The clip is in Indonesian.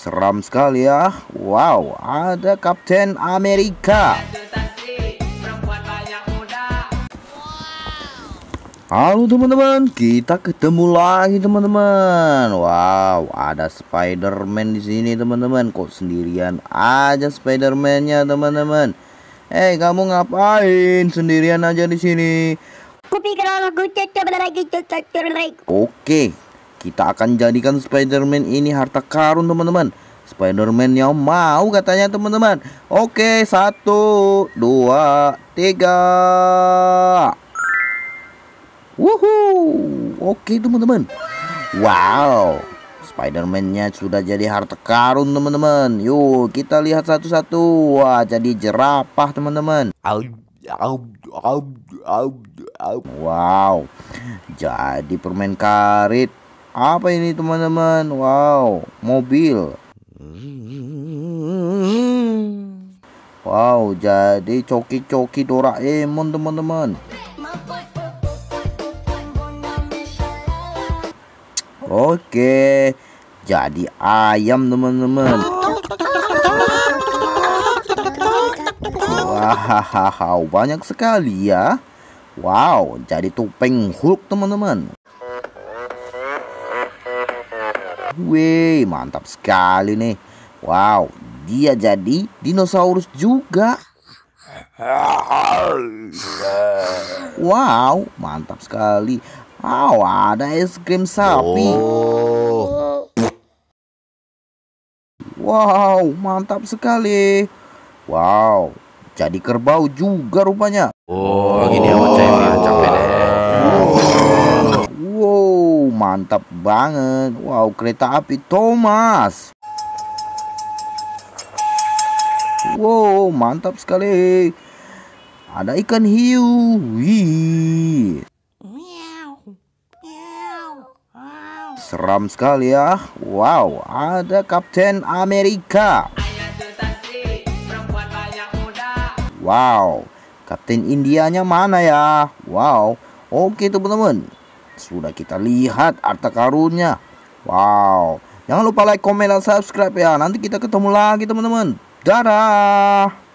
Seram sekali ya. Wow, ada Kapten Amerika. Halo teman-teman, kita ketemu lagi teman-teman. Wow, ada Spider-Man di sini teman-teman. Kok sendirian aja Spider-Man-nya teman-teman? Eh, hey, kamu ngapain sendirian aja di sini? Oke, kita akan jadikan Spider-Man ini harta karun teman-teman Spider-Man yang mau katanya teman-teman Oke satu dua tiga Wuhuu Oke teman-teman Wow Spider-Man-nya sudah jadi harta karun teman-teman Yuk kita lihat satu-satu Wah jadi jerapah teman-teman Wow Jadi permen karet apa ini teman-teman? Wow, mobil. Wow, jadi coki-coki Doraemon teman-teman. Oke, jadi ayam teman-teman. Wow, banyak sekali ya. Wow, jadi tupeng Hulk teman-teman. Wih, mantap sekali nih. Wow, dia jadi dinosaurus juga. Wow, mantap sekali. Wow, ada es krim sapi. Oh. Wow, mantap sekali. Wow, jadi kerbau juga rupanya. Oh, ini ya, macam. mantap banget wow kereta api Thomas wow mantap sekali ada ikan hiu seram sekali ya wow ada Kapten Amerika wow Kapten Indianya mana ya wow Oke teman-teman sudah kita lihat harta karunnya. Wow. Jangan lupa like, comment, dan subscribe ya. Nanti kita ketemu lagi teman-teman. Dadah.